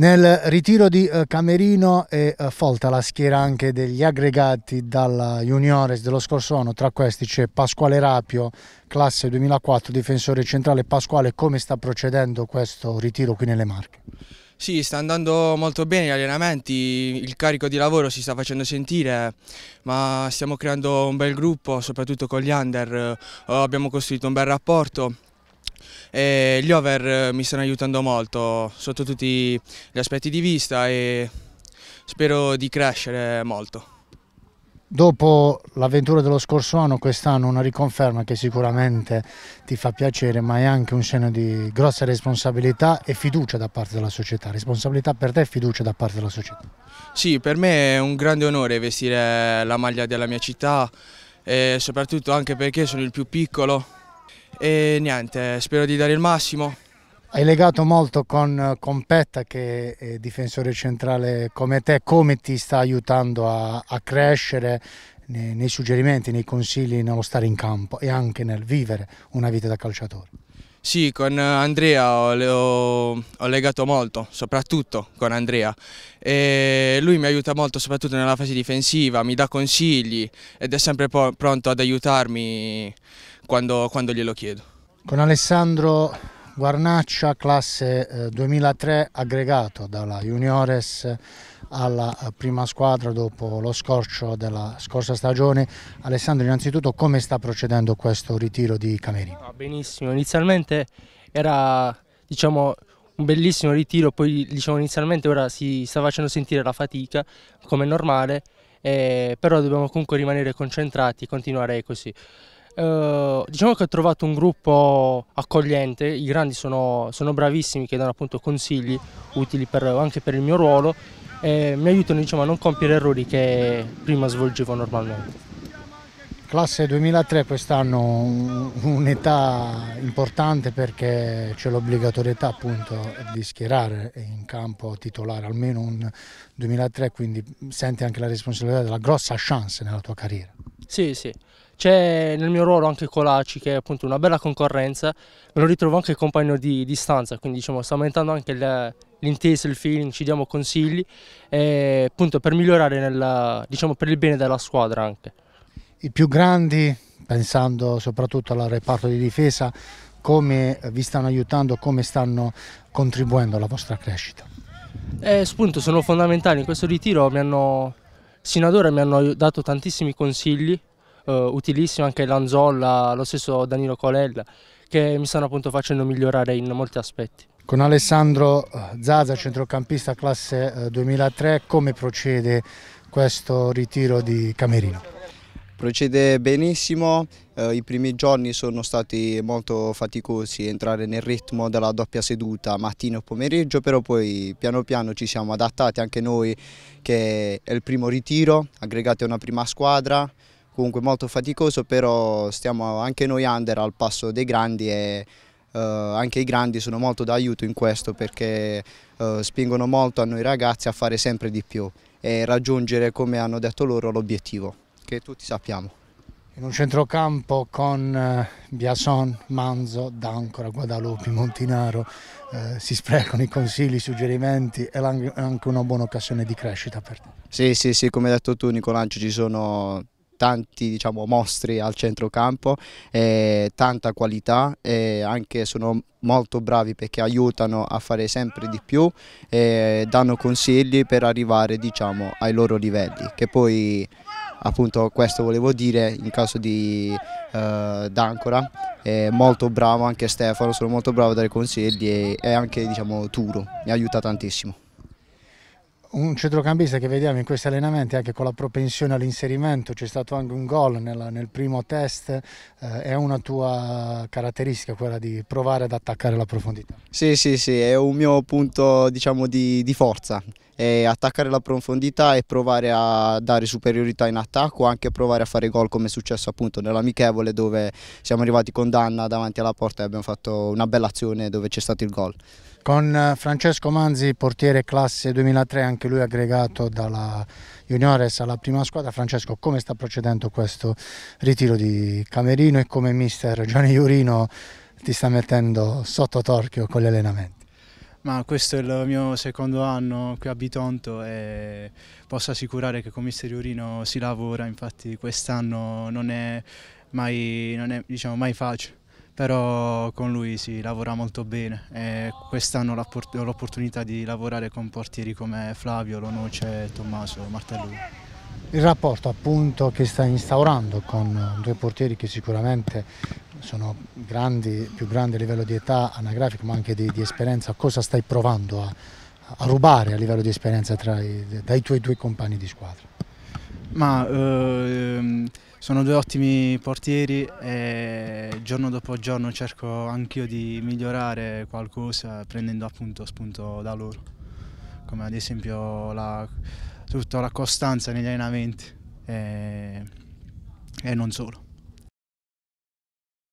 Nel ritiro di eh, Camerino è eh, folta la schiera anche degli aggregati dalla Juniores dello scorso anno, tra questi c'è Pasquale Rapio, classe 2004, difensore centrale. Pasquale, come sta procedendo questo ritiro qui nelle Marche? Sì, sta andando molto bene gli allenamenti, il carico di lavoro si sta facendo sentire, ma stiamo creando un bel gruppo, soprattutto con gli under, eh, abbiamo costruito un bel rapporto e gli over eh, mi stanno aiutando molto sotto tutti gli aspetti di vista e spero di crescere molto. Dopo l'avventura dello scorso anno, quest'anno una riconferma che sicuramente ti fa piacere, ma è anche un segno di grossa responsabilità e fiducia da parte della società. Responsabilità per te e fiducia da parte della società. Sì, per me è un grande onore vestire la maglia della mia città, soprattutto anche perché sono il più piccolo e niente, spero di dare il massimo. Hai legato molto con, con Petta che è difensore centrale come te, come ti sta aiutando a, a crescere nei, nei, suggerimenti, nei consigli, nello stare in campo e anche nel vivere una vita da calciatore? Sì, con Andrea ho, ho, ho legato molto, soprattutto con Andrea. E lui mi aiuta molto, soprattutto nella fase difensiva, mi dà consigli ed è sempre pronto ad aiutarmi quando, quando glielo chiedo. Con Alessandro Guarnaccia, classe 2003, eh, aggregato dalla Juniores alla eh, prima squadra dopo lo scorcio della scorsa stagione. Alessandro, innanzitutto come sta procedendo questo ritiro di Camerino? Ah, benissimo, inizialmente era diciamo, un bellissimo ritiro, poi diciamo, inizialmente ora si sta facendo sentire la fatica come è normale, eh, però dobbiamo comunque rimanere concentrati e continuare così. Uh, diciamo che ho trovato un gruppo accogliente, i grandi sono, sono bravissimi che danno appunto consigli utili per, anche per il mio ruolo e mi aiutano diciamo, a non compiere errori che prima svolgevo normalmente. Classe 2003 quest'anno un'età importante perché c'è l'obbligatorietà appunto di schierare in campo titolare almeno un 2003 quindi senti anche la responsabilità della grossa chance nella tua carriera. Sì, sì. C'è nel mio ruolo anche Colaci che è appunto una bella concorrenza, me lo ritrovo anche compagno di, di stanza, quindi diciamo sta aumentando anche l'intesa, il feeling, ci diamo consigli e, appunto per migliorare nella, diciamo, per il bene della squadra anche. I più grandi, pensando soprattutto al reparto di difesa, come vi stanno aiutando, come stanno contribuendo alla vostra crescita? Eh, spunto, sono fondamentali in questo ritiro, mi hanno Sino ad ora mi hanno dato tantissimi consigli, eh, utilissimi anche Lanzolla, lo stesso Danilo Colella, che mi stanno appunto facendo migliorare in molti aspetti. Con Alessandro eh, Zaza, centrocampista classe 2003, eh, come procede questo ritiro di Camerino? Procede benissimo, eh, i primi giorni sono stati molto faticosi, entrare nel ritmo della doppia seduta mattina e pomeriggio, però poi piano piano ci siamo adattati anche noi che è il primo ritiro, aggregati a una prima squadra, comunque molto faticoso, però stiamo anche noi under al passo dei grandi e Uh, anche i grandi sono molto d'aiuto in questo perché uh, spingono molto a noi ragazzi a fare sempre di più e raggiungere, come hanno detto loro, l'obiettivo che tutti sappiamo. In un centrocampo con eh, Biason, Manzo, D'Ancora, Guadalupi, Montinaro eh, si sprecano i consigli, i suggerimenti e anche una buona occasione di crescita per te. Sì, sì, sì, come hai detto tu Nicolancio ci sono tanti diciamo, mostri al centrocampo, eh, tanta qualità e anche sono molto bravi perché aiutano a fare sempre di più e danno consigli per arrivare diciamo, ai loro livelli che poi appunto questo volevo dire in caso di eh, D'Ancora, è molto bravo anche Stefano, sono molto bravo a dare consigli e, e anche diciamo Turo, mi aiuta tantissimo un centrocampista che vediamo in questi allenamenti anche con la propensione all'inserimento, c'è stato anche un gol nel, nel primo test, eh, è una tua caratteristica quella di provare ad attaccare la profondità? Sì, sì, sì, è un mio punto diciamo, di, di forza, e attaccare la profondità e provare a dare superiorità in attacco, anche provare a fare gol come è successo appunto nell'amichevole dove siamo arrivati con Danna davanti alla porta e abbiamo fatto una bella azione dove c'è stato il gol. Con eh, Francesco Manzi, portiere classe 2003, anche lui aggregato dalla Juniores alla prima squadra. Francesco, come sta procedendo questo ritiro di Camerino e come mister Gianni Iurino ti sta mettendo sotto torchio con gli allenamenti? ma questo è il mio secondo anno qui a Bitonto e posso assicurare che con come Urino si lavora, infatti quest'anno non è mai, non è, diciamo, mai facile però con lui si lavora molto bene e quest'anno ho l'opportunità di lavorare con portieri come Flavio, Lonoce, Tommaso, Martellù. Il rapporto appunto che sta instaurando con due portieri che sicuramente sono grandi, più grandi a livello di età anagrafica ma anche di, di esperienza, cosa stai provando a, a, rubare a livello di esperienza i, dai tuoi due compagni di squadra? Ma eh, sono due ottimi portieri e giorno dopo giorno cerco anch'io di migliorare qualcosa prendendo appunto spunto da loro, come ad esempio la, tutta la costanza negli allenamenti e, e non solo.